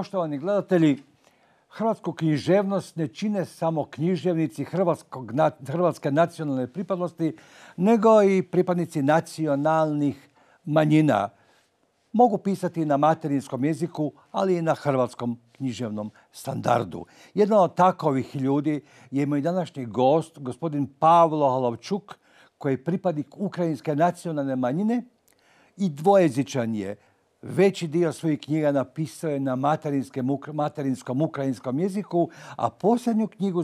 Poštovani gledatelji, hrvatsku književnost ne čine samo književnici hrvatskog, hrvatske nacionalne pripadnosti, nego i pripadnici nacionalnih manjina. Mogu pisati na materinskom jeziku, ali i na hrvatskom književnom standardu. Jedan od takovih ljudi je moj današnji gost, gospodin Pavlo Halovčuk, koji je pripadnik ukrajinske nacionalne manjine i dvojezičan je veći dio svojih knjiga napisao je na materinskom ukrajinskom jeziku, a posljednju knjigu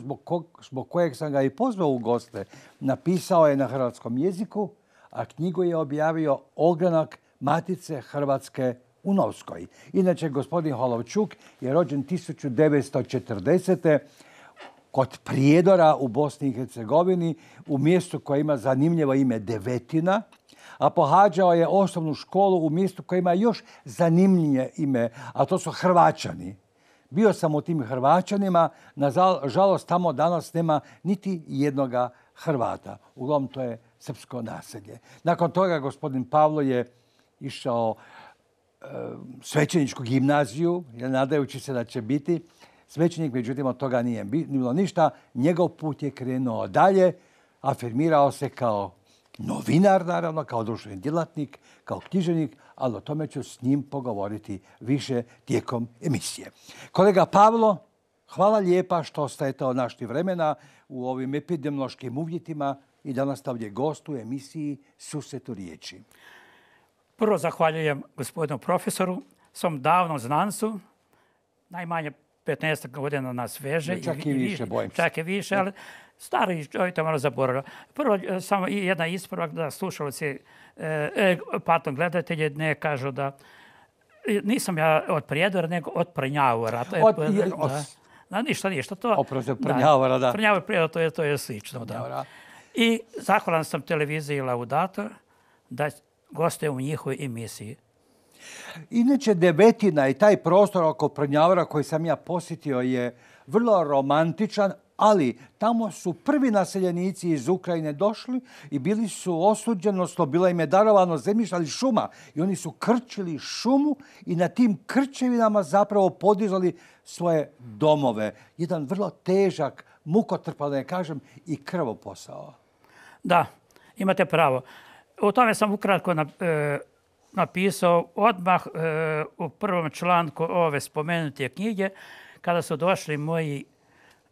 zbog kojeg sam ga i pozvao u goste napisao je na hrvatskom jeziku, a knjigu je objavio ogranak Matice Hrvatske u Novskoj. Inače, gospodin Holovčuk je rođen 1940. kod Prijedora u Bosni i Hercegovini u mjestu koje ima zanimljivo ime Devetina, a pohađao je osnovnu školu u mjestu koja ima još zanimljije ime, a to su Hrvaćani. Bio sam u tim Hrvaćanima, na žalost tamo danas nema niti jednog Hrvata. Uglavnom to je srpsko naselje. Nakon toga gospodin Pavlo je išao e, svećeničku gimnaziju, nadajući se da će biti svećenik, međutim od toga nije bilo ništa. Njegov put je krenuo dalje, afirmirao se kao novinar, naravno, kao društveni djelatnik, kao knjiženik, ali o tome ću s njim pogovoriti više tijekom emisije. Kolega Pavlo, hvala lijepa što ostajete od našti vremena u ovim epidemiološkim uvjetima i da nastavlje gost u emisiji Susetu riječi. Prvo zahvaljujem gospodinu profesoru, svom davnom znancu, najmanje 15 godina nas veže. No, čak i više, više, bojim se. Čak i više, ali stari čovjek to malo zaboravio. Prvo, e, samo jedna ispravak da slušalci, eh, pardon, gledatelji ne kažu da e, nisam ja od Prijedora, nego od Prnjavora. od, je, od... ništa, ništa. To, Oprosti, Prnjavora, da. Prnjavora, Prijedora, to je, to je slično. Da. I zahvalan sam televiziji Laudator da gostujem u njihovoj emisiji. Inače, devetina i taj prostor oko Prnjavora koji sam ja posjetio je vrlo romantičan, ali tamo su prvi naseljenici iz Ukrajine došli i bili su osuđenost, bila im je darovano zemljišta, ali šuma. I oni su krčili šumu i na tim krčevinama zapravo podizali svoje domove. Jedan vrlo težak, mukotrpan, ne kažem, i krvo Da, imate pravo. O tome sam ukratko na, e, napisao odmah e, u prvom članku ove spomenute knjige, kada su došli moji,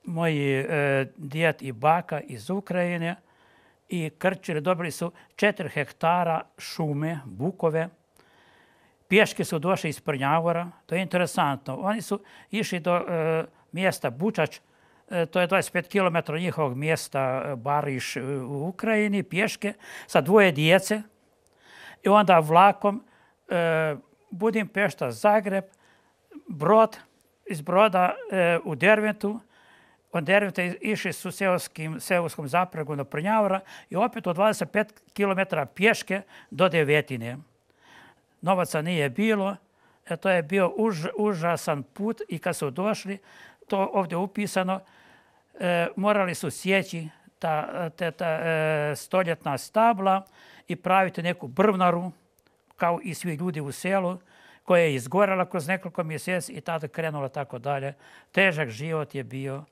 moji e, djet i baka iz Ukrajine i krčili, dobili su četiri hektara šume, bukove. Pješke su došli iz Prnjavora. To je interesantno. Oni su išli do e, mjesta Bučač, e, to je 25 km njihovog mjesta e, Bariš e, u Ukrajini, pješke, sa dvoje djece, I onda vlakom e, budim pešta Zagreb, brod iz broda e, u Derventu, od Derventa išli su seoskim, seoskom zapregu na Prnjavora i opet od 25 km pješke do Devetine. Novaca nije bilo, e, to je bio užasan put i kad su došli, to ovdje upisano, e, morali su sjeći ta, ta e, stoljetna stabla, i pravite neku brvnaru, kao i svi ljudi u selu, koja je izgorala kroz nekoliko mjeseci i tada krenula tako dalje. Težak život je bio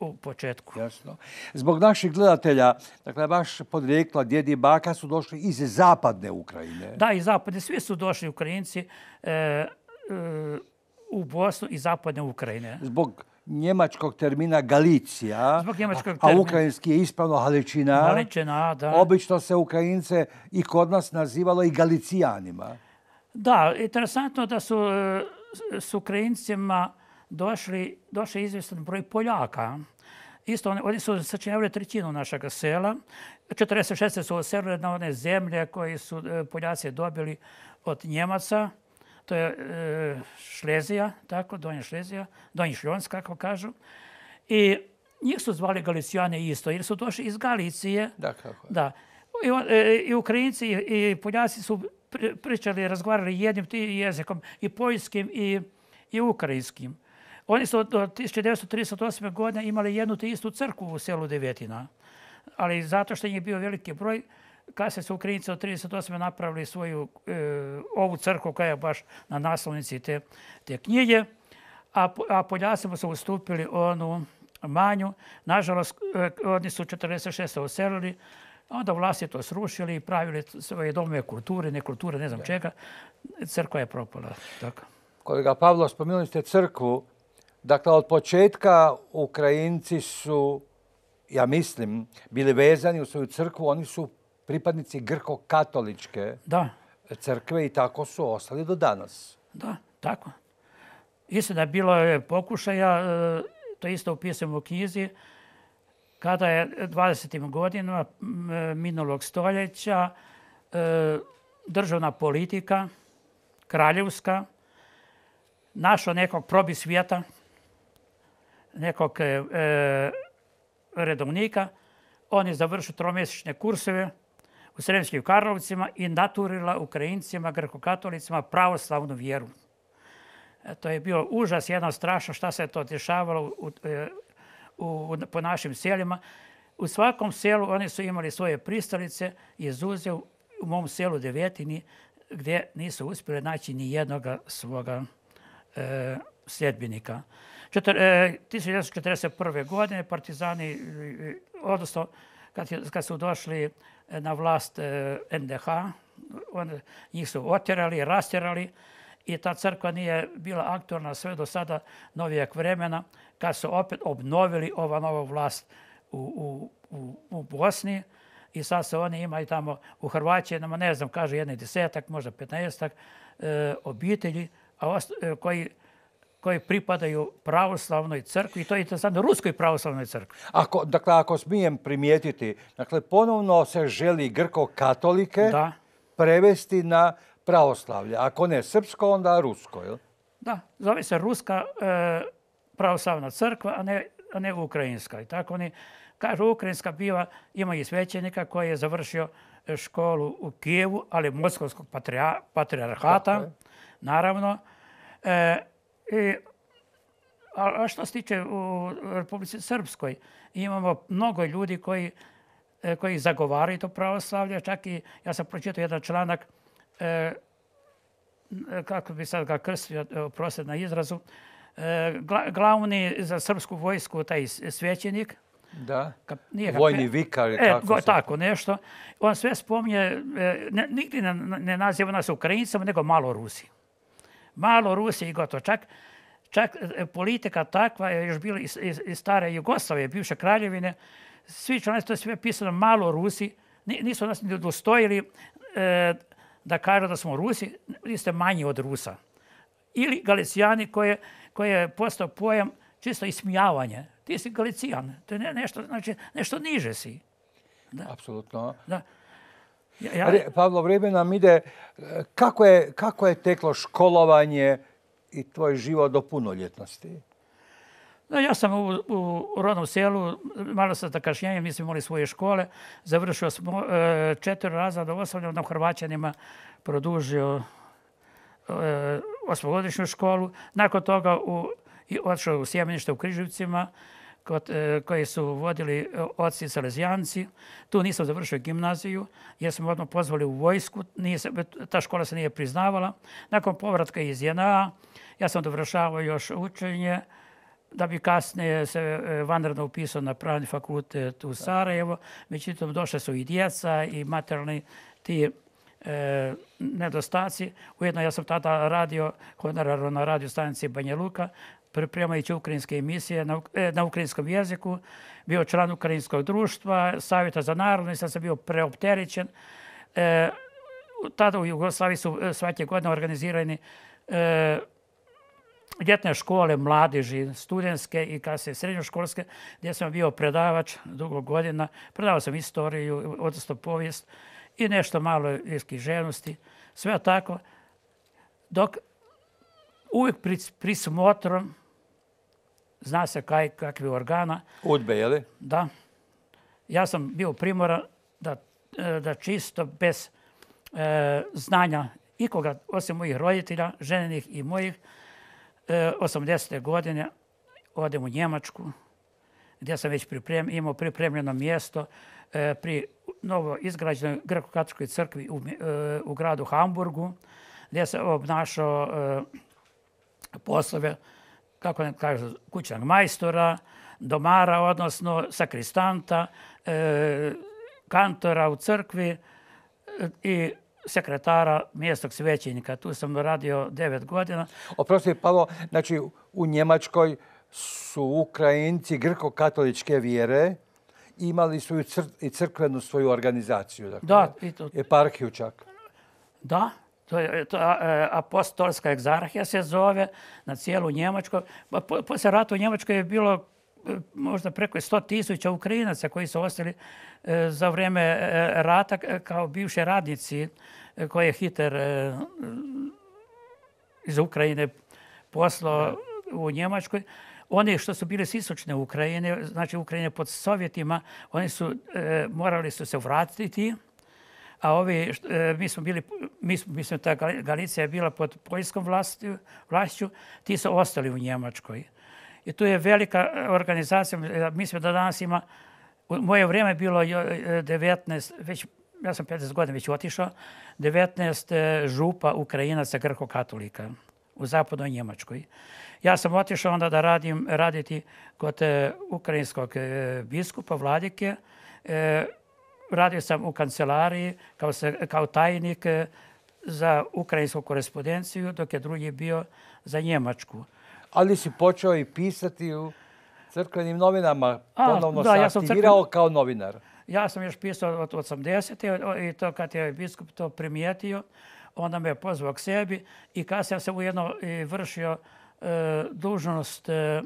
u početku. Jasno. Zbog naših gledatelja, dakle, baš podrijekla djedi i baka su došli iz zapadne Ukrajine. Da, iz zapadne. Svi su došli Ukrajinci e, u Bosnu i zapadne Ukrajine. Zbog njemačkog termina Galicija, a, a ukrajinski je ispravno Haličina. Haličina, da. Obično se Ukrajince i kod nas nazivalo i Galicijanima. Da, interesantno da su e, s Ukrajincima došli, došli izvestan broj Poljaka. Isto, oni, su sačinjavili trećinu našeg sela. 46. su oselili na one zemlje koje su e, Poljaci dobili od Njemaca to je e, Šlezija, tako, Donja Šlezija, Donji Šljonsk, kako kažu. I njih su zvali Galicijane isto, jer su došli iz Galicije. Da, kako je. Da. I, e, i Ukrajinci i Poljaci su pričali, razgovarali jednim tim jezikom, i poljskim i, i ukrajinskim. Oni su do 1938. godine imali jednu te istu crkvu u selu Devetina, ali zato što je bio veliki broj, kasnije su Ukrajinci od 1938. napravili svoju e, ovu crkvu koja je baš na naslovnici te te knjige, a a Poljacima su ustupili onu manju. Nažalost, e, oni su 1946. oselili, onda vlasti to srušili i pravili svoje domove kulture, ne kulture, ne znam čega. Crkva je propala. Tako. Kolega Pavlo, spomenuli ste crkvu. Dakle, od početka Ukrajinci su ja mislim, bili vezani u svoju crkvu, oni su pripadnici grko-katoličke da. crkve i tako su ostali do danas. Da, tako. Istina, bilo je pokušaja, e, to isto upisujemo u knjizi, kada je 20. godinama e, minulog stoljeća e, državna politika, kraljevska, našla nekog probi svijeta, nekog redovnika. On je završio tromjesečne kurseve, u Sremskim Karlovcima i naturila Ukrajincima, grkokatolicima pravoslavnu vjeru. E, to je bio užas, jedan strašno šta se to dešavalo u, u, e, u, po našim selima. U svakom selu oni su imali svoje pristalice, izuze u mom selu Devetini, gdje nisu uspjeli naći ni jednoga svoga e, sljedbenika. Četir, e, 1941. godine partizani, e, odnosno kad, kad su došli na vlast e, NDH. Oni njih su otjerali, rastjerali i ta crkva nije bila aktorna sve do sada novijeg vremena kad su opet obnovili ova nova vlast u, u, u, u Bosni i sad se oni imaju tamo u Hrvatskoj, ne znam, kaže jedni desetak, možda petnaestak e, obitelji a osta, e, koji koje pripadaju pravoslavnoj crkvi, to je interesantno, ruskoj pravoslavnoj crkvi. Ako, dakle, ako smijem primijetiti, dakle, ponovno se želi grko-katolike prevesti na pravoslavlje. Ako ne srpsko, onda rusko, ili? Da, zove se ruska e, pravoslavna crkva, a ne, a ne ukrajinska. I tako oni kažu, ukrajinska biva, ima i svećenika koji je završio e, školu u Kijevu, ali Moskovskog patriarhata, naravno. E, E, a što se tiče u Republici Srpskoj, imamo mnogo ljudi koji, e, koji zagovaraju to pravoslavlje. Čak i ja sam pročitao jedan članak, e, kako bi sad ga krstio, e, prosjed na izrazu, e, glavni za srpsku vojsku, taj svećenik, Da, kap, vojni vikar. kako e, tako nešto. On sve spominje, e, nigdje ne, ne naziva nas Ukrajincama, nego malo Rusiju malo Rusije i gotovo. Čak, čak e, politika takva je još bila iz, iz, iz stare Jugoslavije, bivše kraljevine. Svi članice to sve pisano malo Rusi. Nisu nas ni dostojili e, da kažu da smo Rusi. niste manji od Rusa. Ili Galicijani koje, koje je postao pojam čisto ismijavanje. Ti si Galicijan. To je ne, nešto, znači, nešto niže si. Da. Apsolutno. Da. Ja, ja... Pavlo, vrijeme nam ide. E, kako je, kako je teklo školovanje i tvoj život do punoljetnosti? ja sam u, u rodnom selu, malo sa takašnjenjem, mi smo imali svoje škole. Završio smo e, četiri razlada osnovnje, onda u Hrvaćanima produžio e, osmogodišnju školu. Nakon toga u, i, odšao u Sjemenište u Križevcima. E, koje su vodili e, oci Salesijanci. Tu nisam završio gimnaziju jer sam odmah pozvali u vojsku. Nije ta škola se nije priznavala. Nakon povratka iz JNA ja sam dovršavao još učenje da bi kasnije se e, vanredno upisao na pravni fakultet u Sarajevo. Međutim, došle su i djeca i materni ti nedostaci. Ujedno ja sam tada radio honorarno na radio stanici Banja Luka, pripremajući ukrajinske emisije na, e, na ukrajinskom jeziku, bio član ukrajinskog društva, savjeta za narodno i sad sam bio preopterećen. E, tada u Jugoslaviji su e, svake godine organizirani e, ljetne škole mladeži, studentske i kasnije srednjoškolske, gdje sam bio predavač dugo godina. Predavao sam istoriju, odnosno povijest i nešto malo iz ženosti. Sve tako, dok uvijek pri, pri smotrom, zna se kaj, kakvi organa. Udbe, je li? Da. Ja sam bio primoran da, eh, da čisto bez e, znanja ikoga, osim mojih roditelja, ženenih i mojih, eh, e, 80. godine odem u Njemačku, gdje sam već pripremio, imao pripremljeno mjesto e, pri novo izgrađenoj grekokatoličkoj crkvi u, e, u gradu Hamburgu, gdje sam obnašao e, poslove, kako ne kažu, kućnog majstora, domara, odnosno sakristanta, e, kantora u crkvi e, i sekretara mjestog svećenika. Tu sam radio devet godina. Oprosti, Pavo, znači u Njemačkoj su Ukrajinci grko-katoličke vjere imali svoju cr i crkvenu svoju organizaciju. Dakle, da, i to... Eparhiju čak. Da, To je to, e, apostolska egzarhija se zove na cijelu Njemačku. Pa, po, posle rata u Njemačkoj je bilo e, možda preko 100 tisuća Ukrajinaca koji su ostali e, za vrijeme e, rata e, kao bivše radnici e, koje je Hitler e, iz Ukrajine poslao u Njemačku. Oni što su bili s Isočne Ukrajine, znači Ukrajine pod Sovjetima, oni su e, morali su se vratiti a ovi e, mi smo bili, mi smo, mislim, ta Galicija je bila pod poljskom vlasti, vlastju, ti su ostali u Njemačkoj. I to je velika organizacija, e, mislim da danas ima, u moje vrijeme bilo 19, e, već, ja sam 50 godina već otišao, 19 župa sa grko-katolika u zapadnoj Njemačkoj. Ja sam otišao onda da radim, raditi kod ukrajinskog biskupa, vladike, radio sam u kancelariji kao, se, kao tajnik eh, za ukrajinsku korespondenciju, dok je drugi bio za Njemačku. Ali si počeo i pisati u crkvenim novinama, ponovno se ja sam aktivirao crkven... kao novinar. Ja sam još pisao od 80. i to kad je biskup to primijetio, onda me je pozvao k sebi i kasnije sam ujedno vršio e, dužnost e,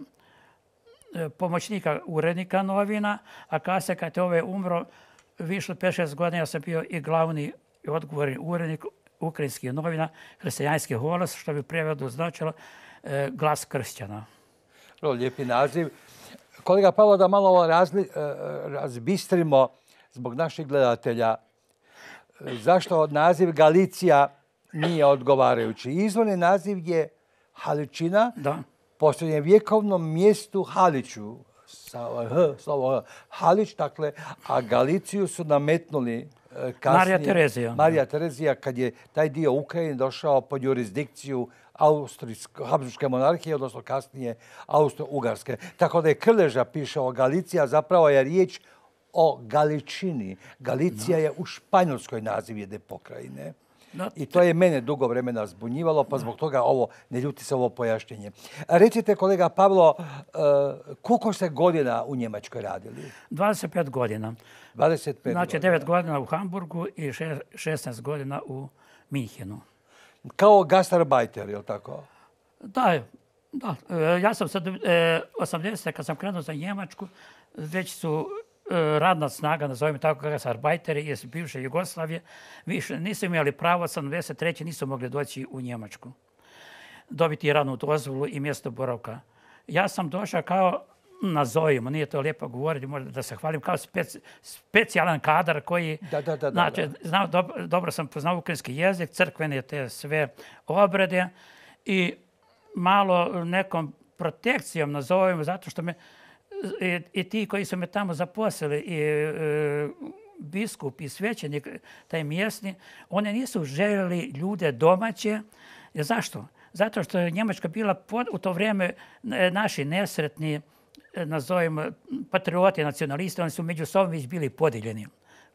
pomoćnika urednika novina, a kasnije kad je ove ovaj umro, više od 5-6 godina sam bio i glavni i odgovorni urednik ukrajinskih novina, hrstajanski holos, što bi prevedu značilo e, glas kršćana. Vrlo lijepi naziv. Kolega Pavlo, da malo ovo e, razbistrimo zbog naših gledatelja. E, zašto naziv Galicija nije odgovarajući? Izvorni naziv je Haličina, da. posljednjem vjekovnom mjestu Haliću, Halić, dakle, a Galiciju su nametnuli e, kasnije. Marija Terezija. Marija Terezija, kad je taj dio Ukrajine došao pod jurisdikciju Austrijske, Habsburgske monarhije, odnosno kasnije Austro-Ugarske. Tako da je Krleža piše Galicija, zapravo je riječ o Galičini. Galicija je u španjolskoj naziv jedne pokrajine. I to je mene dugo vremena zbunjivalo, pa mm. zbog toga ovo, ne ljuti se ovo pojašnjenje. Recite, kolega Pavlo, e, koliko ste godina u Njemačkoj radili? 25 godina. 25 znači, godina. Znači, 9 godina u Hamburgu i 16 godina u Minhenu. Kao gastarbajter, je li tako? Da, da. E, ja sam sad, 80. E, kad sam krenuo za Njemačku, već su E, radna snaga, nazovem tako kada se arbajteri iz bivše Jugoslavije, više nisu imali pravo, sa 73. nisu mogli doći u Njemačku, dobiti radnu dozvolu i mjesto boravka. Ja sam došao kao, nazovimo, nije to lijepo govoriti, možda da se hvalim, kao speci, specijalan kadar koji... Da, da, da. da, znači, znao, dob, dobro sam poznao ukrajinski jezik, crkvene te sve obrede i malo nekom protekcijom nazovimo, zato što me e, ti koji su me tamo zaposlili, i e, biskup i svećenik, taj mjesni, one nisu željeli ljude domaće. E, zašto? Zato što je Njemačka bila pod, u to vrijeme e, naši nesretni, e, nazovimo patrioti, nacionalisti, oni su među sobom već bili podeljeni.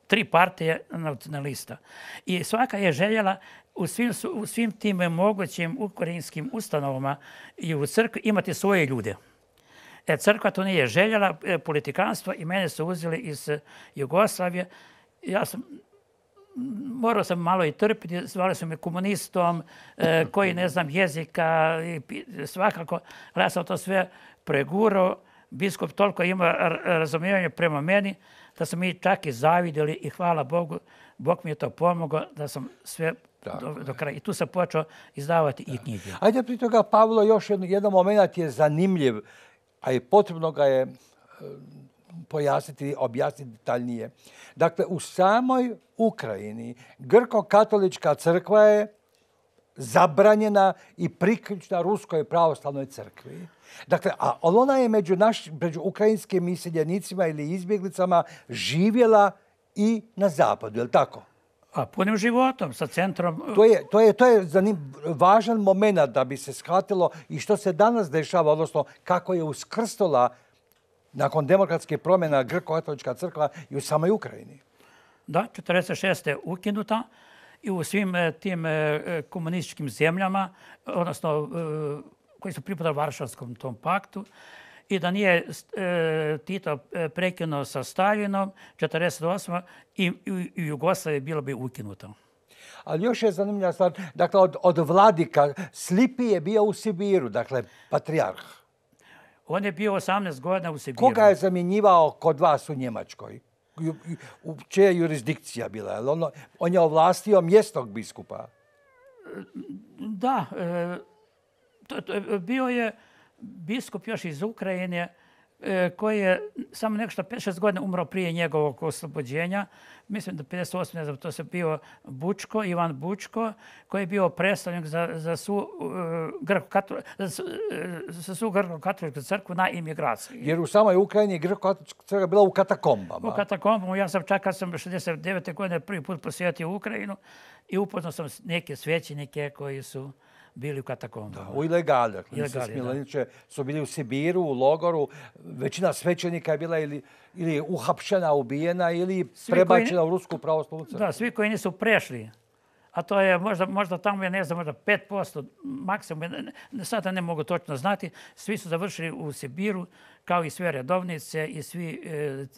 Tri partije nacionalista. I svaka je željela u svim, u svim tim mogućim ukrajinskim ustanovama i u crkvi imati svoje ljude. E, crkva to nije željela, e, politikanstvo i mene su uzeli iz e, Jugoslavije. Ja sam morao sam malo i trpiti, zvali su me komunistom, e, koji ne znam jezika, i svakako. Ja sam to sve pregurao. Biskup toliko ima razumijevanje prema meni da smo mi čak i zavidjeli i hvala Bogu, Bog mi je to pomogao da sam sve do, kraja. I tu sam počeo izdavati i knjige. Ajde pri toga, Pavlo, još jedan, jedan moment je zanimljiv a i potrebno ga je eh, pojasniti, objasniti detaljnije. Dakle, u samoj Ukrajini grko-katolička crkva je zabranjena i priključna Ruskoj pravoslavnoj crkvi. Dakle, a ona je među, naš, među ukrajinskim iseljenicima ili izbjeglicama živjela i na zapadu, je li tako? A punim životom, sa centrom. To je, to je, to je zanim, važan moment da bi se shvatilo i što se danas dešava, odnosno kako je uskrstola nakon demokratske promjena Grko-Atolička crkva i u samoj Ukrajini. Da, 1946. je ukinuta i u svim e, tim e, komunističkim zemljama, odnosno e, koji su pripadali Varšavskom tom paktu, i da nije e, Tito e, prekinuo sa Stalinom 1948. i Jugoslavije bilo bi ukinuto. Ali još je zanimljiva stvar, dakle, od, od vladika Slipi je bio u Sibiru, dakle, patrijarh. On je bio 18 godina u Sibiru. Koga je zamjenjivao kod vas u Njemačkoj? U, u je jurisdikcija bila? Ono, on je ovlastio mjestnog biskupa. Da, e, to, to, bio je biskup još iz Ukrajine, e, koji je samo nešto 5-6 godina umro prije njegovog oslobođenja, mislim da 58. ne to se bio Bučko, Ivan Bučko, koji je bio predstavnik za, za su, uh, grko za, e, za katoličku crkvu na imigraciji. Jer u samoj Ukrajini grko-katolička crkva bila u katakombama. U katakombama. Ja sam čak kad sam 69. godine prvi put posjetio Ukrajinu i upoznao sam neke svećenike koji su bili u katakombama. U ilegali, dakle, Smilaniće su bili u Sibiru, u Logoru. Većina svećenika je bila ili, ili uhapšena, ubijena ili prebačena u Rusku pravoslavu crkvu. Da, svi koji nisu prešli, a to je možda, možda tamo ja ne znam, možda 5%, maksimum, sada ne mogu točno znati, svi su završili u Sibiru, kao i sve redovnice i svi,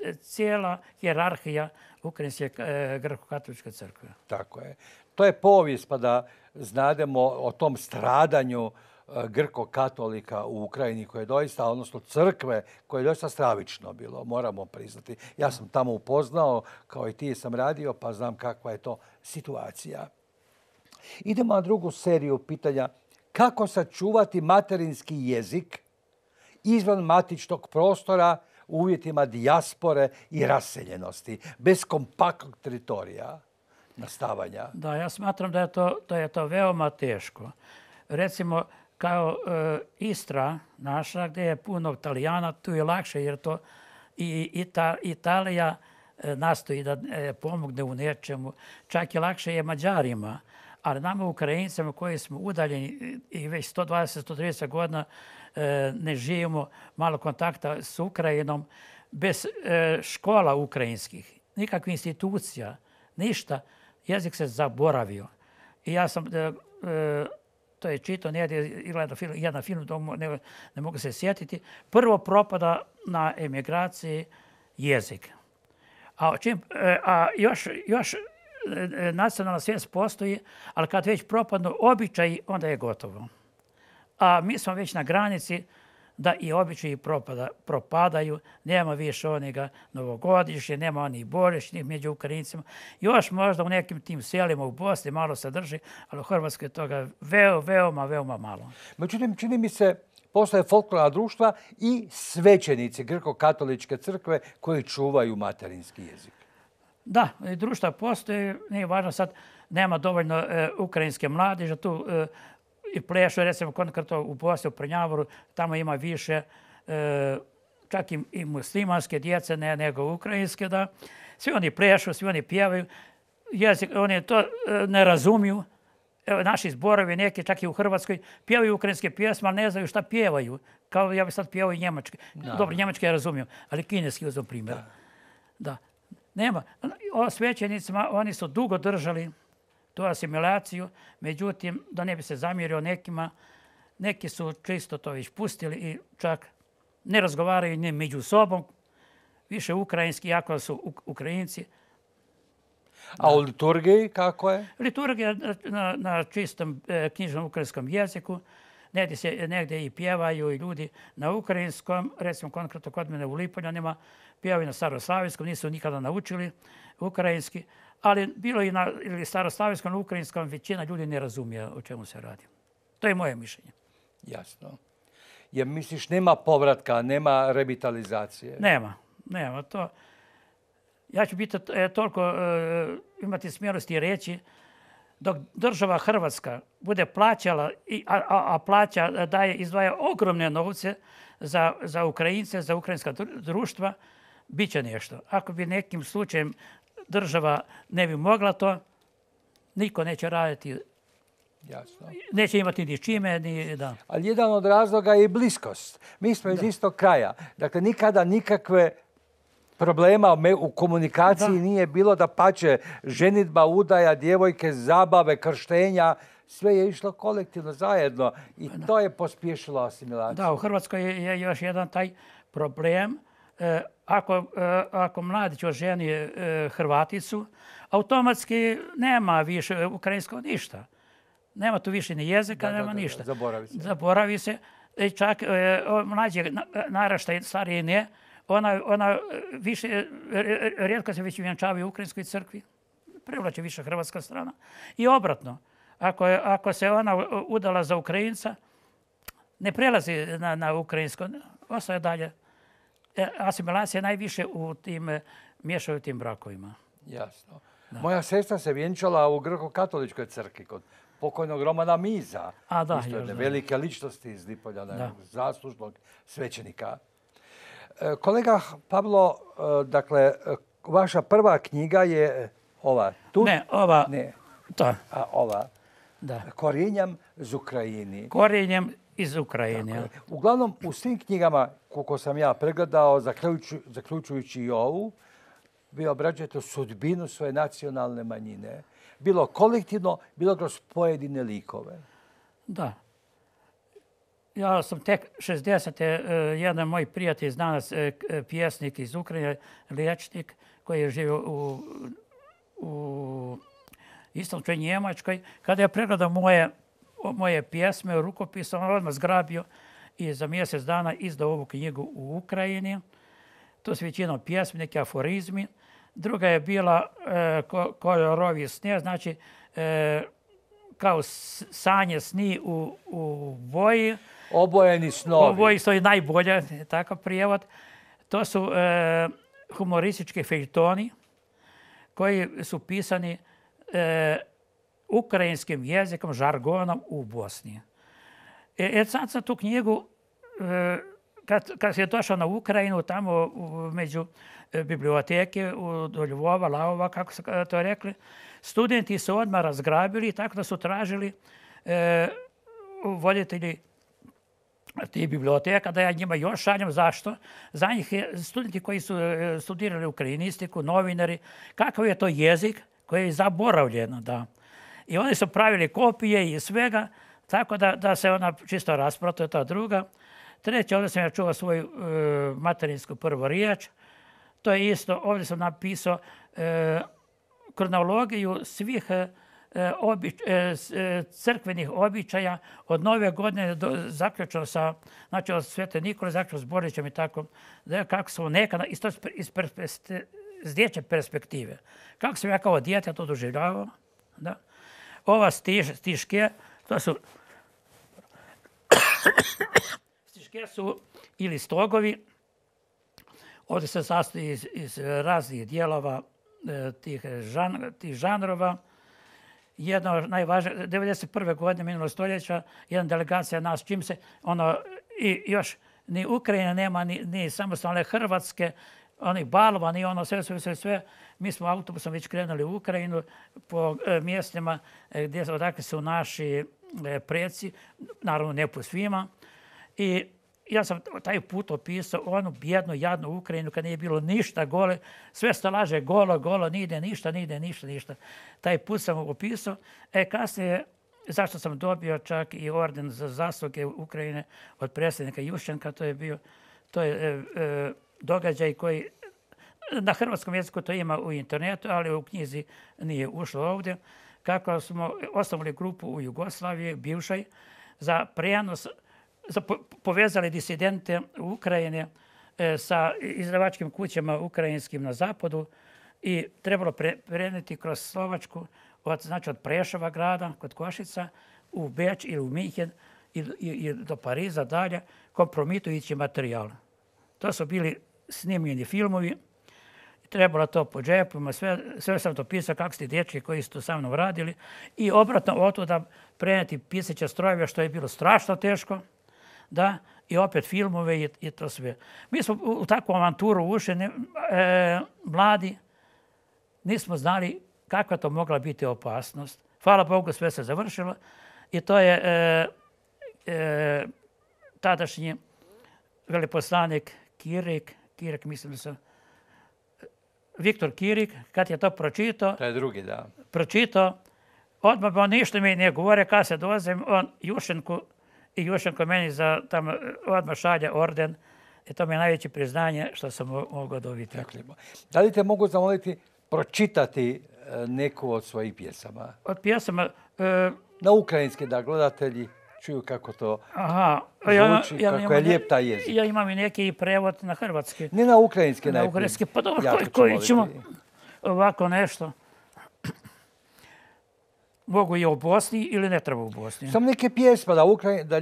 e, cijela hjerarhija Ukrajinske e, grko crkve. Tako je. To je povijest, pa da znademo o tom stradanju e, grko-katolika u Ukrajini koje je doista, odnosno crkve koje je doista stravično bilo, moramo priznati. Ja sam tamo upoznao, kao i ti sam radio, pa znam kakva je to situacija. Idemo na drugu seriju pitanja. Kako sačuvati materinski jezik izvan matičnog prostora u uvjetima dijaspore i raseljenosti, bez kompaktnog teritorija? nastavanja. Da, ja smatram da je to, da je to veoma teško. Recimo, kao e, Istra naša, gdje je puno Italijana, tu je lakše jer to i i ta, Italija e, nastoji da e, pomogne u nečemu. Čak i lakše je Mađarima, ali nama Ukrajincima koji smo udaljeni i već 120-130 godina e, ne živimo malo kontakta s Ukrajinom, bez škola ukrajinskih, nikakvih institucija, ništa jezik se zaboravio. I ja sam, e, e to je čito, ne gleda film, jedan film, to ne, ne mogu se sjetiti. Prvo propada na emigraciji jezik. A, čim, e, a još, još e, nacionalna svijest postoji, ali kad već propadnu običaji, onda je gotovo. A mi smo već na granici, da i običaji propada, propadaju, nema više onega novogodišnje, nema onih borišnjih među Ukrajincima. Još možda u nekim tim selima u Bosni malo se drži, ali u Hrvatskoj je toga veo, veoma, veoma malo. Međutim, čini mi se, postoje folklorna društva i svećenici grko-katoličke crkve koji čuvaju materinski jezik. Da, društva postoje, nije važno sad, nema dovoljno e, ukrajinske mladeže, tu e, i plešo, recimo, konkretno u Bosni, u Prnjavoru, tamo ima više e, čak i, muslimanske djece ne, nego ukrajinske, da. Svi oni plešu, svi oni pjevaju, jezik, oni to e, ne razumiju. Evo, naši zborovi neki, čak i u Hrvatskoj, pjevaju ukrajinske pjesme, ali ne znaju šta pjevaju. Kao ja bi sad pjevao i njemačke. Dobro, njemačke ja razumijem, ali kineski uzmem primjer. Da. Nema. Ono, o svećenicima, oni su dugo držali, tu asimilaciju. Međutim, da ne bi se zamirio nekima, neki su čisto to već pustili i čak ne razgovaraju ni među sobom, više ukrajinski, jako su Ukrajinci. A u liturgiji kako je? Liturgija na, na, čistom e, knjižnom ukrajinskom jeziku. Negde, se, negde i pjevaju i ljudi na ukrajinskom, recimo konkretno kod mene u Lipanju, nema pjevaju na staroslavijskom, nisu nikada naučili ukrajinski ali bilo i na ili staroslavijskom, na ukrajinskom, većina ljudi ne razumije o čemu se radi. To je moje mišljenje. Jasno. Ja misliš, nema povratka, nema revitalizacije? Nema, nema. To, ja ću biti e, toliko e, imati smjerosti i reći, dok država Hrvatska bude plaćala, i, a, a, a plaća e, daje, izdvaja ogromne novce za, za Ukrajince, za ukrajinska društva, bit će nešto. Ako bi nekim slučajem država ne bi mogla to, niko neće raditi. Jasno. Neće imati ni čime. Ni, da. Ali jedan od razloga je i bliskost. Mi smo iz istog kraja. Dakle, nikada nikakve problema u komunikaciji nije bilo da pače ženitba, udaja, djevojke, zabave, krštenja. Sve je išlo kolektivno zajedno i to je pospješilo asimilaciju. Da, u Hrvatskoj je još jedan taj problem. E, ako, uh, ako mladić oženi uh, Hrvaticu, automatski nema više ukrajinskog ništa. Nema tu više ni jezika, da, nema da, da, ništa. Da, zaboravi se. Zaboravi se. E, čak uh, mlađe narašta i starije ne, ona, ona više, rijetko se već vjenčavaju u ukrajinskoj crkvi, prevlače više hrvatska strana. I obratno, ako, ako se ona udala za Ukrajinca, ne prelazi na, na ukrajinsko, ostaje dalje. E, asimilacija najviše u tim e, miješajutim brakovima. Jasno. Da. Moja sestra se vjenčala u grko-katoličkoj crkvi kod pokojnog Romana Miza, A, da, isto jedne velike ličnosti iz Lipolja, da. zaslužnog svećenika. E, kolega Pablo, dakle, vaša prva knjiga je ova. Tu? Ne, ova. Ne. Ta. A, ova. Da. Korijenjem iz Ukrajini. Korijenjem iz Ukrajine. Uglavnom, u svim knjigama koliko sam ja pregledao, zaključujući, zaključujući i ovu, vi obrađujete sudbinu svoje nacionalne manjine, bilo kolektivno, bilo kroz pojedine likove. Da. Ja sam tek 60. E, jedan moj prijatelj danas, e, e, pjesnik iz Ukrajine, liječnik, koji je živio u, u istom Njemačkoj. Kada je pregledao moje, moje pjesme u rukopisu, on odmah zgrabio i za mjesec dana izdao ovu knjigu u Ukrajini. To su većino pjesmi, neki aforizmi. Druga je bila e, ko, kolorovi sne, znači e, kao sanje sni u, u boji. Obojeni snovi. Oboj, to i najbolje, tako prijevod. To su e, humoristički fejtoni koji su pisani e, ukrajinskim jezikom, žargonom u Bosni. E, e sad sa tu knjigu, e, kad, kad se je došao na Ukrajinu, tamo među e, biblioteke do Ljubova, Laova, kako se e, to rekli, studenti se odmah razgrabili tako da su tražili e, voditelji te biblioteka da ja njima još šaljem. Zašto? Za njih je, studenti koji su studirali ukrajinistiku, novinari, kakav je to jezik koji je zaboravljen. Da. I oni su pravili kopije i svega. Tako da, da se ona čisto rasprotuje, je ta druga. Treća, ovdje sam ja čuo svoju e, materinsku prvu riječ. To je isto, ovdje sam napisao e, kronologiju svih e, obič, e, e crkvenih običaja od nove godine do, zaključno sa, znači od Svete Nikole, zaključno s Borićem i tako, da kako su nekada, isto iz, iz dječje perspektive, kako sam ja kao djete to doživljavao. Da? Ova stiš, stiške, to su Stiške su ili stogovi. Ovdje se sastoji iz, iz raznih dijelova e, tih, žan, tih žanrova. Jedno najvažnije, najvažnijih, 1991. godine minulog stoljeća, jedan delegacija nas, čim se ono, i još ni Ukrajina nema, ni, ni samostalne Hrvatske, oni balvan i ono sve, sve, sve, sve. Mi smo autobusom već krenuli u Ukrajinu po e, mjestima e, gdje su, odakle su naši E, preci, naravno ne po svima. I ja sam taj put opisao onu bjednu, jadnu Ukrajinu kad nije bilo ništa gole, sve stalaže golo, golo, ide ništa, ide ništa, ništa. Taj put sam opisao. E, kasnije, zašto sam dobio čak i orden za zasluge Ukrajine od predsjednika Jušenka, to je bio to je, e, e, događaj koji na hrvatskom jeziku to ima u internetu, ali u knjizi nije ušlo ovdje kako smo osnovili grupu u Jugoslaviji, bivšoj, za prenos, za povezali disidente u Ukrajine e, sa izdavačkim kućama ukrajinskim na zapadu i trebalo preneti kroz Slovačku, od, znači od Prešova grada kod Košica, u Beč ili u Minhen i do Pariza dalje, kompromitujući materijal. To su bili snimljeni filmovi, trebalo to po džepima, sve, sve sam to pisao, kako ste dječki koji su to sa mnom radili i obratno od to da preneti pisaća strojeve, što je bilo strašno teško, da, i opet filmove i, i to sve. Mi smo u, takvu avanturu ušli, ne, e, mladi, nismo znali kakva to mogla biti opasnost. Hvala Bogu, sve se završilo i to je e, e, tadašnji veliposlanik Kirik, Kirik mislim da se... Viktor Kirik, kad je to pročito, to je drugi, da. pročito, odmah on ništa mi ne govore, kad se dozim, on Jušenku i Jušenko meni za tam odmah šalje orden. I to mi je najveće priznanje što sam mogao dobiti. Dakle, da li te mogu zamoliti pročitati e, neku od svojih pjesama? Od pjesama? E, na ukrajinski, da, gledatelji čuju kako to Aha, zvuči, ja, ja kako je lijep taj jezik. Ja imam i neki prevod na hrvatski. Ne na ukrajinski najprije. Na ukrajinski, pa dobro, ja koji, ćemo ovako nešto. Mogu je u Bosni ili ne treba u Bosni. Samo neke pjesme da, Ukrajin, da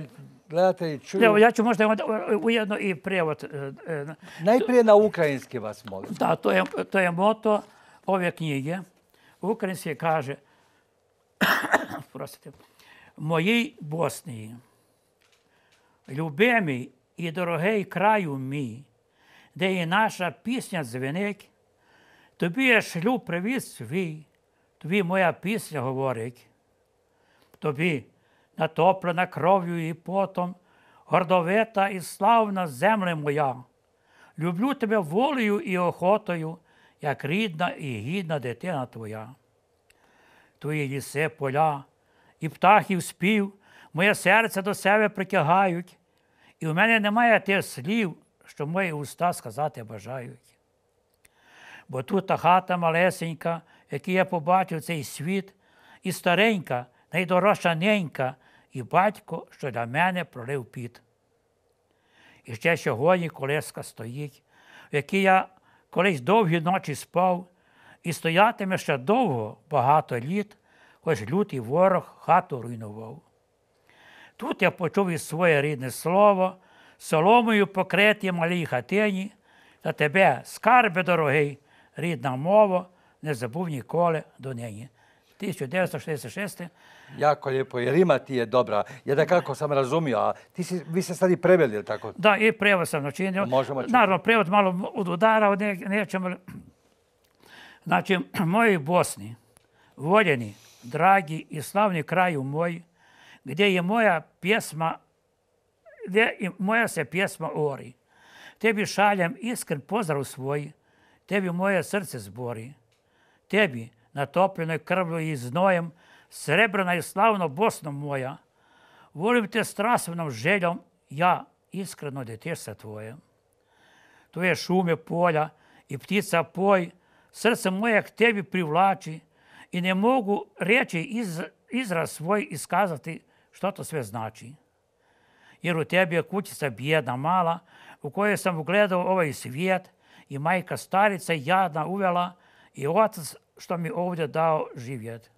gledatelji čuju. Evo, ja ću možda ujedno i prevod. E, e, najprije na ukrajinski vas molim. Da, to je, to je moto ove knjige. Ukrajinski kaže... Prostite. моїй Боснії. Любимий і дорогий краю мій, де і наша пісня дзвенить, тобі я шлю привіз свій, тобі моя пісня говорить. Тобі натоплена кров'ю і потом, гордовита і славна земля моя. Люблю тебе волею і охотою, як рідна і гідна дитина твоя. Твої ліси поля і птахів спів, моє серце до себе притягають, і в мене немає тих слів, що мої уста сказати бажають. Бо тут та хата малесенька, яку я побачив цей світ, і старенька, найдорожча ненька, і батько, що для мене пролив піт. І ще сьогодні колеска стоїть, в якій я колись довгі ночі спав, і стоятиме ще довго багато літ, hoć ljuti vorog hatu ruinovao. Тут я почув і своє рідне слово, соломою покреті малі хатині, та тебе, скарби дорогий, рідна мова, не забув ніколи до неї. 1966. Jako lijepo, jer ima ti je dobra. Ja da kako sam razumio, a ti si, vi ste sad i preveli, tako? Da, i prevod sam načinio. Možemo čuti. Naravno, prevod malo od udara, ne, nećemo. Znači, moji Bosni, voljeni, dragi i slavni kraju moj, gdje je moja pjesma, gdje je moja se pjesma ori. Tebi šaljem iskren pozdrav svoj, tebi moje srce zbori. Tebi, natopljenoj krvlju i znojem, srebrna i slavno Bosno moja, volim te strasvenom željom, ja iskreno detešta tvoje. Tvoje šume polja i ptica poj, srce moje k tebi privlači, i ne mogu reći iz, izraz svoj iskazati što to sve znači. Jer u tebi je kućica bijedna mala u kojoj sam ugledao ovaj svijet i majka starica jadna uvela i otac što mi ovdje dao živjet.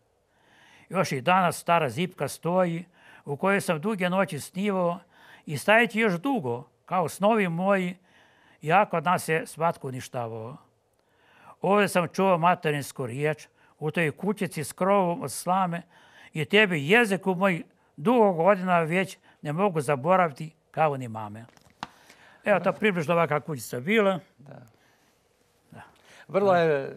Još i danas stara zipka stoji u kojoj sam duge noći snivao i stajeći još dugo kao snovi moji jako nas je svatko uništavao. Ovdje sam čuo materinsku riječu, u toj kućici s krovom od slame i tebi jezik u moj dugo godina već ne mogu zaboraviti kao ni mame. Evo, to približno ovakva kućica bila. Da. Da. Vrlo je,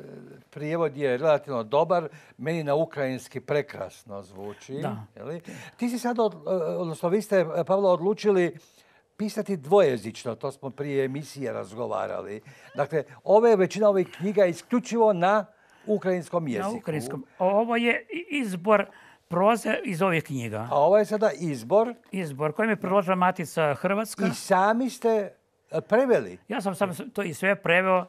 prijevod je relativno dobar. Meni na ukrajinski prekrasno zvuči. Da. Jeli? Ti si sad, od, e, odnosno vi ste, e, Pavlo, odlučili pisati dvojezično. To smo prije emisije razgovarali. Dakle, ove, većina ovih knjiga je isključivo na ukrajinskom jeziku. Na ukrajinskom. Ovo je izbor proze iz ovih knjiga. A ovo je sada izbor? Izbor koji mi je priložila Matica Hrvatska. I sami ste e, preveli? Ja sam sam to i sve preveo.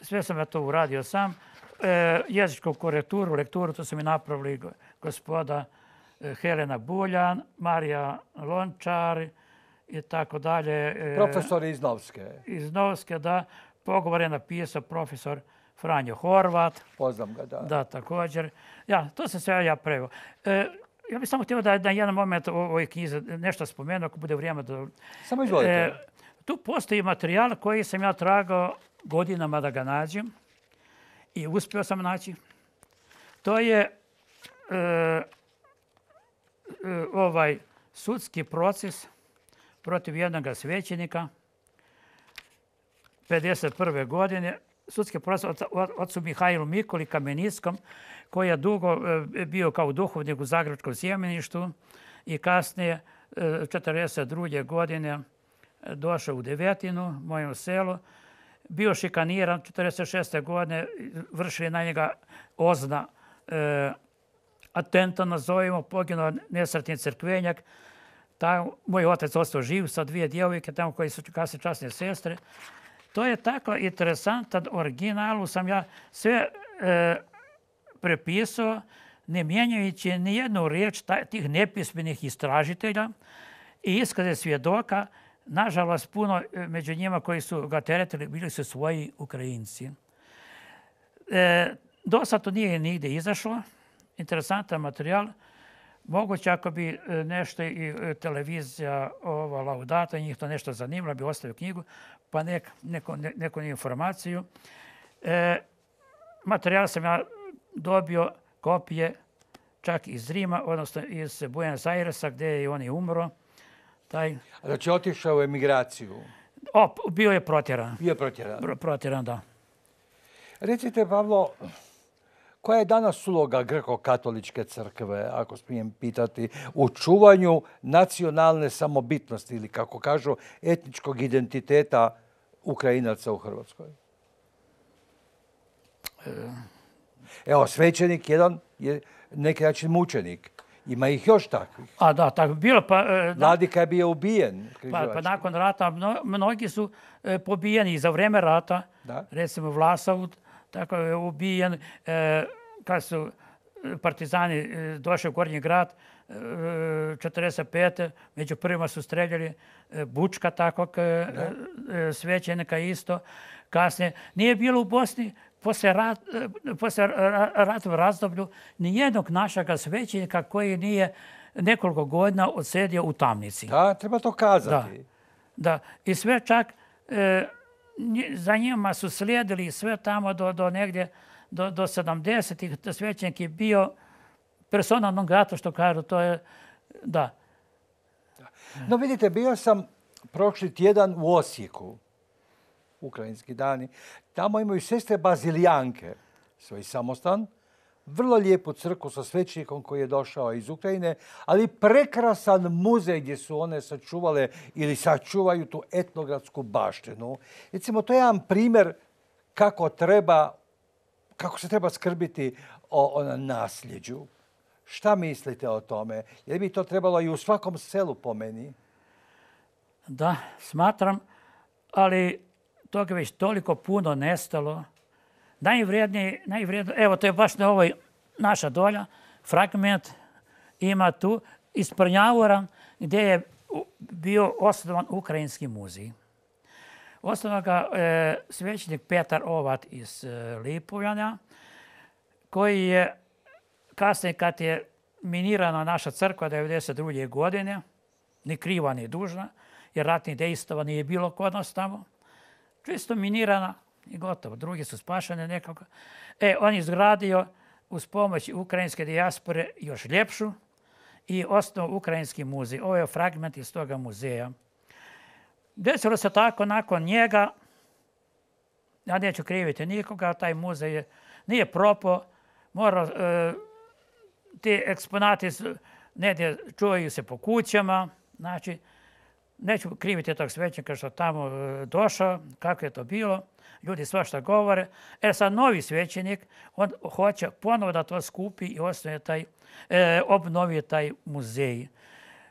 Sve sam ja to uradio sam. E, jezičku korekturu, lekturu, to su mi napravili gospoda e, Helena Buljan, Marija Lončar i tako dalje. E, profesor iz Novske. Iz Novske, da. Pogovor je napisao profesor Hrvatska Franjo Horvat. Poznam ga, da. Da, također. Ja, to se sve ja prego. E, ja bih samo htio da na jedan moment o ovoj knjizi nešto spomenu, ako bude vrijeme da... Samo izvolite. E, tu postoji materijal koji sam ja tragao godinama da ga nađem i uspio sam naći. To je e, e ovaj sudski proces protiv jednog svećenika 51. godine sudske prolaze otcu Mihajlu Mikoli Kamenijskom, koji je dugo e, bio kao duhovnik u Zagrebačkom sjemeništu i kasnije, 1942. E, godine, e, došao u Devetinu, mojom selu, bio šikaniran, 1946. godine vršili na njega ozna e, atenta, nazovimo, poginuo nesretni crkvenjak. Ta, moj otec ostao živ sa dvije djevojke, tamo koji su kasne časne sestre. To je tako interesantno, da originalu sam ja sve e, prepisao, ne mijenjajući ni jednu riječ taj, tih nepismenih istražitelja i iskaze svjedoka, nažalost puno e, među njima koji su ga teretili bili su svoji Ukrajinci. E, Do sad to nije nigde izašlo, interesantan materijal, Moguće ako bi e, nešto i e, televizija ova, laudata, njih to nešto zanimalo, bi ostavio knjigu, pa nek, neku, neku informaciju. E, materijal sam ja dobio kopije čak iz Rima, odnosno iz Buenos Airesa, gdje je on i umro. Taj... A znači otišao u emigraciju? O, bio je protjeran. Bio je protjeran? protjeran, da. Recite, Pavlo, koja je danas uloga grko-katoličke crkve, ako smijem pitati, u čuvanju nacionalne samobitnosti ili, kako kažu, etničkog identiteta Ukrajinaca u Hrvatskoj? E, evo, svećenik jedan je neki način mučenik. Ima ih još takvih. A da, tako je bilo. Pa, e, Vladika je bio ubijen. Pa, pa nakon rata mnogi su e, pobijeni za vreme rata. Da. Recimo Vlasavut, tako je ubijen e, kad su partizani e, došli u Gornji grad, 45. E, među prvima su streljali e, bučka tako takog svećenika isto. Kasnije nije bilo u Bosni posle, rat, posle ratu razdoblju ni jednog našega svećenika koji nije nekoliko godina odsedio u tamnici. Da, treba to kazati. Da, da. i sve čak e, za njima su slijedili sve tamo do, do negdje do, do 70-ih. Svećenik je bio personalno grato što kažu, to je da. No vidite, bio sam prošli tjedan u Osijeku, ukrajinski dani. Tamo imaju sestre Bazilijanke, svoj samostan, vrlo lijepu crku sa svećnikom koji je došao iz Ukrajine, ali prekrasan muzej gdje su one sačuvale ili sačuvaju tu etnogradsku baštenu. Recimo, to je jedan primjer kako, treba, kako se treba skrbiti o, o nasljeđu. Šta mislite o tome? Je li bi to trebalo i u svakom selu po meni? Da, smatram, ali toga već toliko puno nestalo najvrednije, najvrednije, evo to je baš na ovoj naša dolja, fragment ima tu iz Prnjavora gdje je bio osnovan Ukrajinski muzej. Osnovan ga e, svećnik Petar Ovat iz e, koji je kasnije kad je minirana naša crkva 1992. godine, ni kriva ni dužna, jer ratni dejstava nije bilo kod nas tamo, čisto minirana, I gotovo. Drugi su spašene nekako. E, on je izgradio uz pomoć ukrajinske dijaspore još ljepšu i osnov ukrajinski muzej. Ovo je fragment iz toga muzeja. Desilo se tako nakon njega. Ja neću kriviti nikoga. Taj muzej je, nije propo. mora e, ti eksponati su, ne, čuvaju se po kućama. Znači, neću krimiti tog svećnika što tamo e, došao, kako je to bilo, ljudi svašta govore. E sad novi svećenik, on hoće ponovo da to skupi i osnovi taj, e, obnovi taj muzej.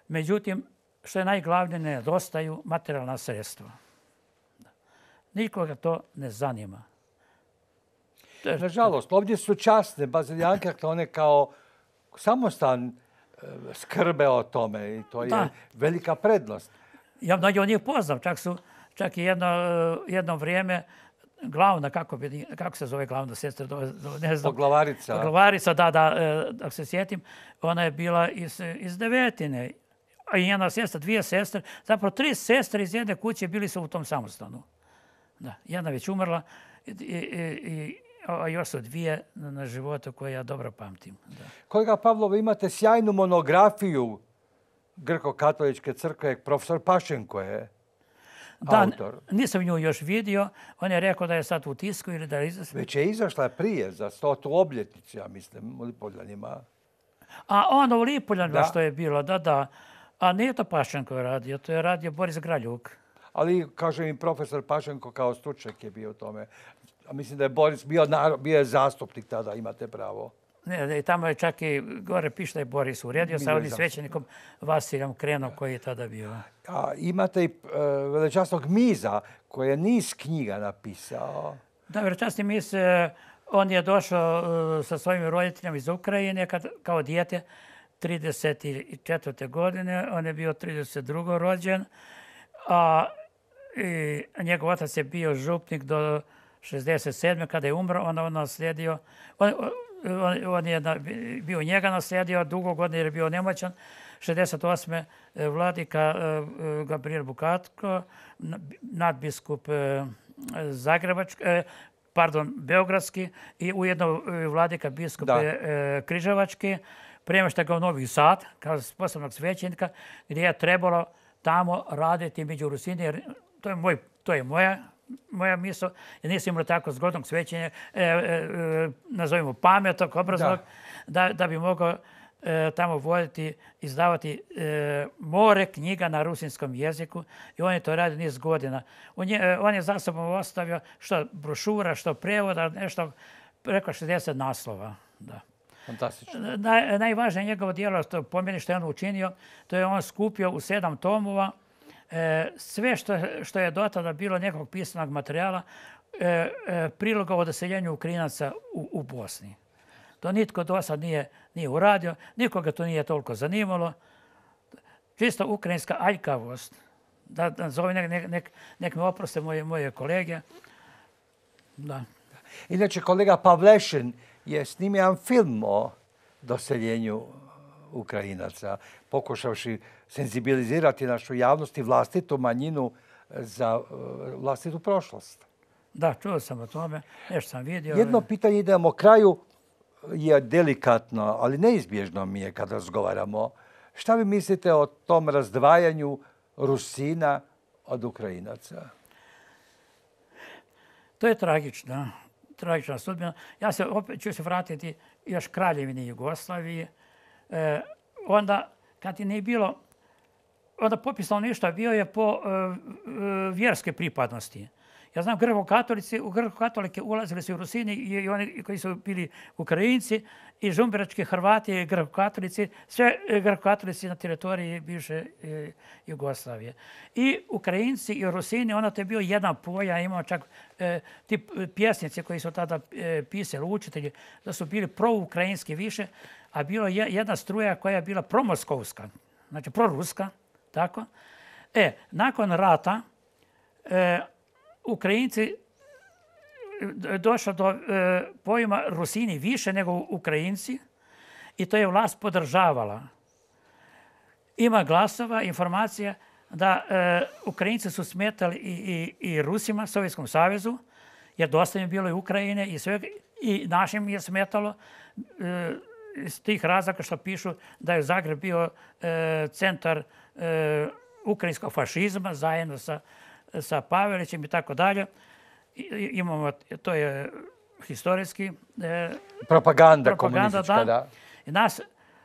Međutim, što je najglavnije, ne dostaju materijalna sredstva. Nikoga to ne zanima. Nažalost, ovdje su časne bazilijanke, dakle, one kao samostan e, skrbe o tome i to je da. velika prednost. Ja mnogi od njih poznam, čak su čak i jedno, jedno vrijeme glavna, kako, bi, kako se zove glavna sestra, ne znam. Poglavarica. Poglavarica, da, da, da e, se sjetim. Ona je bila iz, iz devetine, i njena sestra, dvije sestre, zapravo tri sestre iz jedne kuće bili su u tom samostanu. Da, jedna već umrla i, i, i još su dvije na životu koje ja dobro pamtim. Da. Kojega Pavlova, imate sjajnu monografiju grko-katoličke crkve, profesor Pašenko je autor. Da, nisam nju još vidio. On je rekao da je sad u tisku ili da je izašla. Već je izašla prije, za stotu obljetnicu, ja mislim, u Lipoljanima. A ono u Lipoljanima što je bilo, da, da. A nije to Pašenko radio, to je radio Boris Graljuk. Ali, kaže mi, profesor Pašenko kao stručnjak je bio u tome. A mislim da je Boris bio, bio zastupnik tada, imate pravo. Ne, tamo je čak i gore pišla je Boris uredio sa ovim svećenikom Vasiljom Krenom koji je tada bio. A imate i e, Miza koji je niz knjiga napisao. Da, velečasni Miz, e, on je došao e, sa svojim roditeljama iz Ukrajine kao dijete 34. godine. On je bio 32. rođen. A, i, njegov otac je bio župnik do 67. kada je umro. On je naslijedio... on, on, on je bio njega nasledio, dugo godine je bio nemoćan. 68. E, vladika e, e, Gabriel Bukatko, nadbiskup Zagrebački, pardon, Beogradski i ujedno vladika biskup da. Križevački, prema ga u Novi Sad, kao posebnog svećenika, gdje je trebalo tamo raditi među Rusini, to je, moj, to je moja moja misla, jer nisam imao tako zgodno svećenje, e, e, nazovimo pametok, obrazovog, da. da. bi mogao e, tamo voditi, izdavati more knjiga na rusinskom jeziku i on je to radio niz godina. On je, on za sobom ostavio što brošura, što prevoda, nešto preko 60 naslova. Da. Fantastično. Na, najvažnije njegovo djelo, što pomeni što je on učinio, to je on skupio u sedam tomova, E, sve što, što je dotada bilo nekog pisanog materijala e, e, priloga o doseljenju Ukrajinaca u, u Bosni. To nitko do sad nije, nije uradio, nikoga to nije toliko zanimalo. Čisto ukrajinska aljkavost, da, da zove nek, nek, nek me oproste moje, moje kolege. Da. Inače, kolega Pavlešin je snimio film o doseljenju Ukrajinaca, pokušavši senzibilizirati našu javnost i vlastitu manjinu za e, vlastitu prošlost. Da, čuo sam o tome, nešto sam vidio. Jedno pitanje idemo kraju, je delikatno, ali neizbježno mi je kad razgovaramo. Šta vi mislite o tom razdvajanju Rusina od Ukrajinaca? To je tragično. Tragična sudbina. Ja se opet ću se vratiti još kraljevini Jugoslavije. E, onda, kad je ne bilo onda popis stanovništva bio je po uh, vjerske pripadnosti. Ja znam, grko-katolici, u grko-katolike ulazili su i Rusini i, oni koji su bili Ukrajinci i žumberački Hrvati i grko-katolici, sve e, grko-katolici na teritoriji bivše Jugoslavije. I Ukrajinci i Rusini, ono to je bio jedan poja, imao čak e, ti pjesnici koji su tada e, pisali, učitelji, da su bili pro-ukrajinski više, a bila je jedna struja koja je bila promoskovska, znači proruska, Tako? E, nakon rata, e, Ukrajinci e, došli do e, pojma Rusini više nego Ukrajinci i to je vlast podržavala. Ima glasova, informacija da e, Ukrajinci su smetali i, i, i Rusima, Sovjetskom savjezu, jer dosta je bilo i Ukrajine i sve i našim je smetalo e, iz tih razlaka što pišu da je Zagreb bio e, centar e, ukrajinskog fašizma zajedno sa, sa Pavelićem i tako dalje. Imamo, to je historijski... E, propaganda, komunistička, da. da. I nas,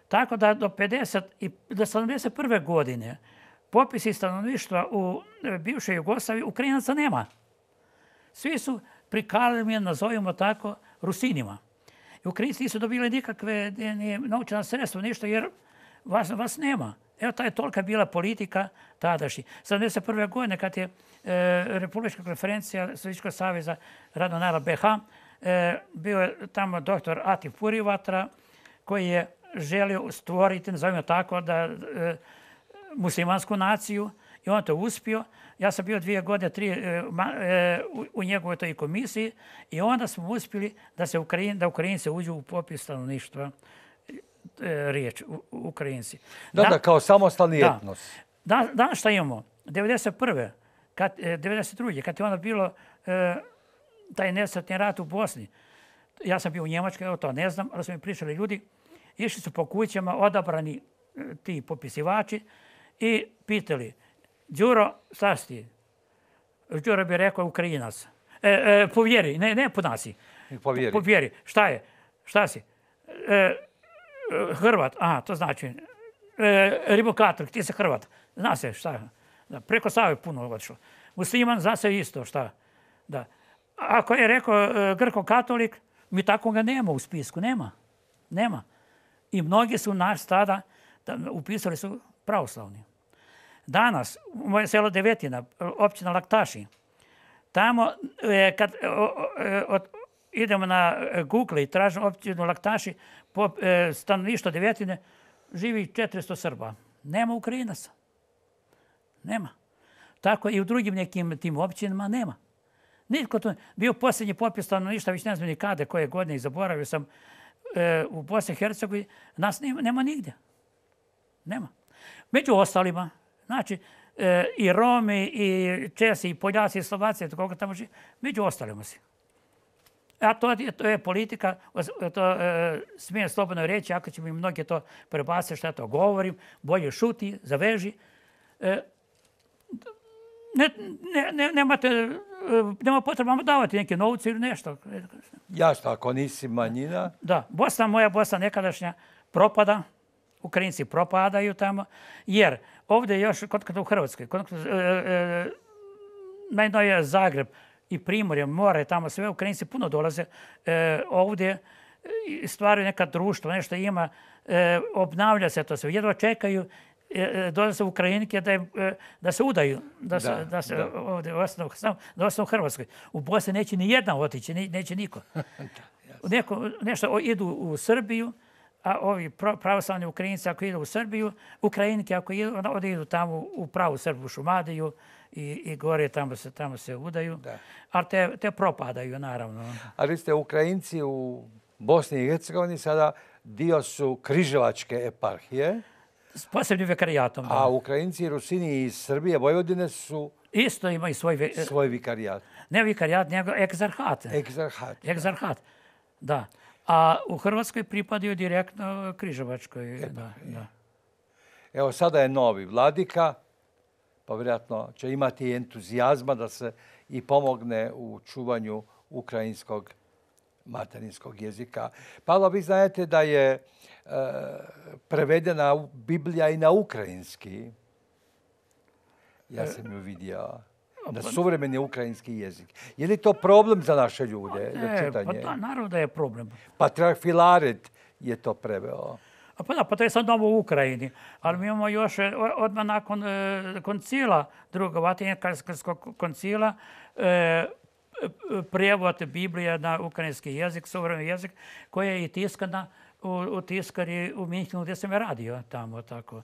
tako da do 50 i do 71. godine popisi stanovništva u bivšoj Jugoslaviji Ukrajinaca nema. Svi su prikalimi, nazovimo tako, Rusinima. I Ukrajinci nisu dobili nikakve naučena sredstva, ništa, jer vas, vas nema. Evo, ta je tolika bila politika tadašnji. 71. godine, kad je e, Republička konferencija Svjetskog savjeza Radno Nara BH, e, bio je tamo doktor Atif Purivatra, koji je želio stvoriti, nazovimo tako, da e, muslimansku naciju, I on to uspio. Ja sam bio dvije godine tri, e, e, u, u njegovoj toj komisiji i onda smo uspili da se Ukrajin, da Ukrajinci uđu u popis stanovništva e, riječ, Ukrajinci. Da, da, kao samostalni etnos. Da, danas šta imamo? 1991. Kad, 92. kad je ono bilo e, taj nesretni rat u Bosni. Ja sam bio u Njemačkoj, evo to ne znam, ali su mi prišli ljudi. Išli su po kućama, odabrani ti popisivači i pitali, Đuro, Sasti. si Đuro bi rekao Ukrajinac. E, e, povjeri, ne, ne po nasi. Povjeri. povjeri. Šta je? Šta si? E, e Hrvat, aha, to znači. E, Ribokator, ti si Hrvat. Zna se šta je. Da, preko Save puno odšlo. Musliman, zna se isto šta. Da. Ako je rekao e, Grko-katolik, mi tako ga nema u spisku. Nema. Nema. I mnogi su nas tada da, upisali su pravoslavni. Danas, u mojem selu Devetina, općina Laktaši, tamo e, kad o, e, idemo na Google i tražimo općinu Laktaši, po e, stanovništvo Devetine, živi 400 Srba. Nema Ukrajinaca. Nema. Tako i u drugim nekim tim općinama nema. Nitko to... Bio posljednji popis stanovništva, već ne znam ni koje godine, i zaboravio sam, e, u Bosni i Hercegovini, nas nema, nema nigdje. Nema. Među ostalima, Znači, e, i Romi, i Česi, i Poljaci, i Slovaci, to koliko tamo žive, među ostalima si. A to je, to je politika, to e, smijem slobodno reći, ako će mi mnogi to prebaciti, što ja to govorim, bolje šuti, zaveži. E, ne, nemate, e, nema potreba vam davati neke novce ili nešto. Ja što, ako nisi manjina? Da, Bosna, moja Bosna nekadašnja, propada, Ukrajinci propadaju tamo, jer ovdje još, kod konkretno u Hrvatskoj, konkretno, e, e, je Zagreb i Primorje, more, tamo sve, Ukrajinci puno dolaze e, ovdje, stvaraju neka društva, nešto ima, e, obnavlja se to sve. Jedva čekaju, e, e dolaze se Ukrajinike da, e, da se udaju, da, se, da se da. ovdje ostanu, da ostanu u Hrvatskoj. U Bosni neće ni jedna otići, ni, neće niko. Neko, nešto o, idu u Srbiju, a ovi pravoslavni Ukrajinci ako idu u Srbiju, Ukrajinke ako idu, onda odidu tamo u pravu Srbu Šumadiju i, i gore tamo se, tamo se udaju. Da. Ali te, te propadaju, naravno. Ali ste Ukrajinci u Bosni i Hercegovini sada dio su križevačke eparhije. S posebnim vikarijatom. A Ukrajinci, Rusini i Srbije, Vojvodine su... Isto imaju svoj, svoj vikarijat. Ne vikarijat, nego egzarhat. Egzarhat. Egzarhat, Egzarhat. da. A u Hrvatskoj pripadio direktno Križevačkoj. da, da. Evo, sada je novi vladika, pa vjerojatno će imati entuzijazma da se i pomogne u čuvanju ukrajinskog materinskog jezika. Pavla, vi znajete da je e, prevedena Biblija i na ukrajinski. Ja e, sam ju vidio da Na suvremeni ukrajinski jezik. Je li to problem za naše ljude, pa, ne, za pa čitanje? Pa da, naravno da je problem. Patriarh Filaret je to preveo. Pa da, pa to je sad novo u Ukrajini. Ali mi imamo još e, odmah nakon e, koncila, drugog vatinjakarskog koncila, e, prijevod Biblije na ukrajinski jezik, suvremeni jezik, koja je i tiskana u, u tiskari u Minhinu gdje sam je radio tamo. Tako.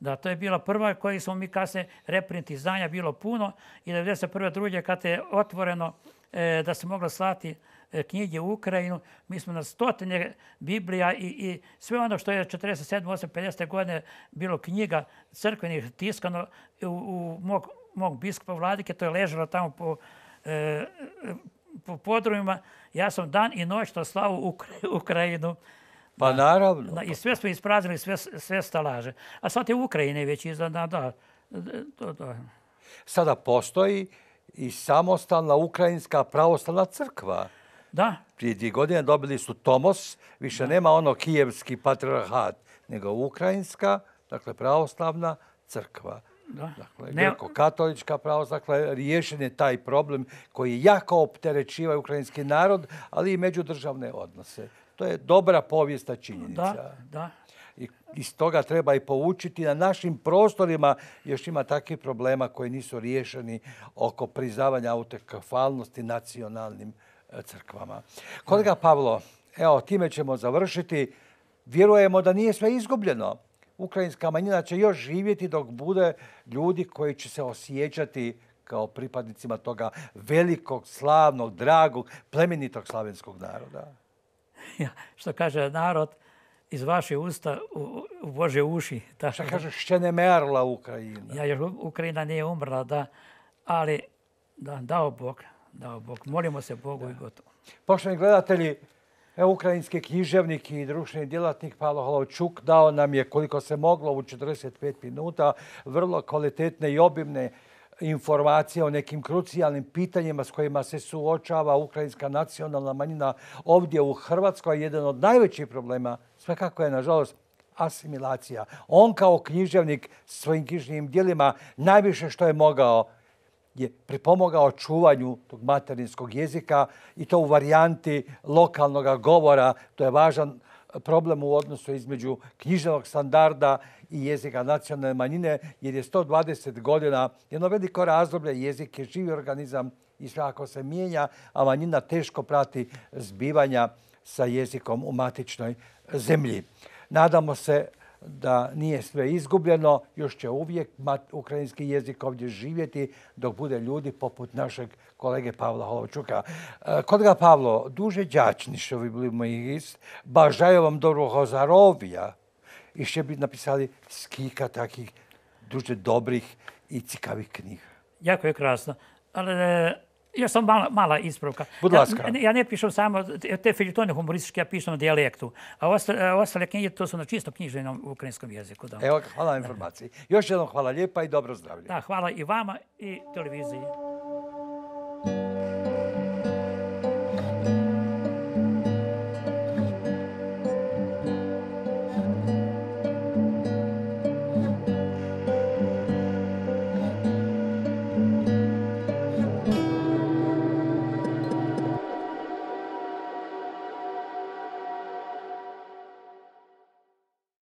Da, to je bila prva koji smo mi kasne reprinti znanja, bilo puno. I 1991. druge, kad je otvoreno e, da se mogla slati e, knjige u Ukrajinu, mi smo na stotinje Biblija i, i sve ono što je 47. 8. 50. godine bilo knjiga crkvenih tiskano u, u mog, mog biskupa vladike, to je ležalo tamo po, e, po podrumima. Ja sam dan i noć to slavu Ukrajinu. Ukrajinu. Pa naravno. Na, I pa. sve smo ispraznili, sve, stalaže. A sad je u Ukrajine već izdan, da, da, da, da. Sada postoji i samostalna ukrajinska pravostalna crkva. Da. Prije dvije godine dobili su Tomos, više nema ono kijevski patriarhat, nego ukrajinska, dakle pravoslavna crkva. Da. Dakle, ne... katolička pravo, dakle, riješen je taj problem koji jako opterečiva ukrajinski narod, ali i međudržavne odnose. To je dobra povijesta činjenica. Da, da. I iz toga treba i poučiti. Na našim prostorima još ima takve problema koji nisu riješeni oko priznavanja autokafalnosti nacionalnim e, crkvama. Kolega Pavlo, evo, time ćemo završiti. Vjerujemo da nije sve izgubljeno. Ukrajinska manjina će još živjeti dok bude ljudi koji će se osjećati kao pripadnicima toga velikog, slavnog, dragog, plemenitog slavenskog naroda. što kaže narod, iz vaše usta u, Bože uši. Da. Što kaže, što ne merla Ukrajina. Ja, još Ukrajina nije umrla, da. Ali, da, dao Bog, dao Bog. Molimo se Bogu i gotovo. Poštovani gledatelji, evo ukrajinski književnik i društveni djelatnik Pavlo Holovčuk dao nam je koliko se moglo u 45 minuta vrlo kvalitetne i obimne informacija o nekim krucijalnim pitanjima s kojima se suočava ukrajinska nacionalna manjina ovdje u Hrvatskoj. Jedan od najvećih problema, sve kako je, nažalost, asimilacija. On kao književnik svojim knjižnim dijelima najviše što je mogao je pripomogao čuvanju tog materinskog jezika i to u varijanti lokalnog govora. To je važan problem u odnosu između književnog standarda i jezika nacionalne manjine, jer je 120 godina jedno veliko razdoblje, jezik je živi organizam i sve ako se mijenja, a manjina teško prati zbivanja sa jezikom u matičnoj zemlji. Nadamo se da nije sve izgubljeno, još će uvijek ukrajinski jezik ovdje živjeti dok bude ljudi poput našeg kolege Pavla Holovčuka. E, Kod Pavlo, duže što djačnišovi bili moji iz, bažaju vam dobro hozarovija i še bi napisali skika takih duže dobrih i cikavih knjih. Jako je krasno. Ali e, Još sam mala, mala ispravka. Budlaska. Ja, ja ne pišem samo te filitone humoristiške, ja pišem na dijalektu. A ostale knjige to su na čisto knjiženom ukrajinskom jeziku. Da. Evo, hvala na informaciji. Još jednom hvala lijepa i dobro zdravlje. Da, hvala i vama i televiziji.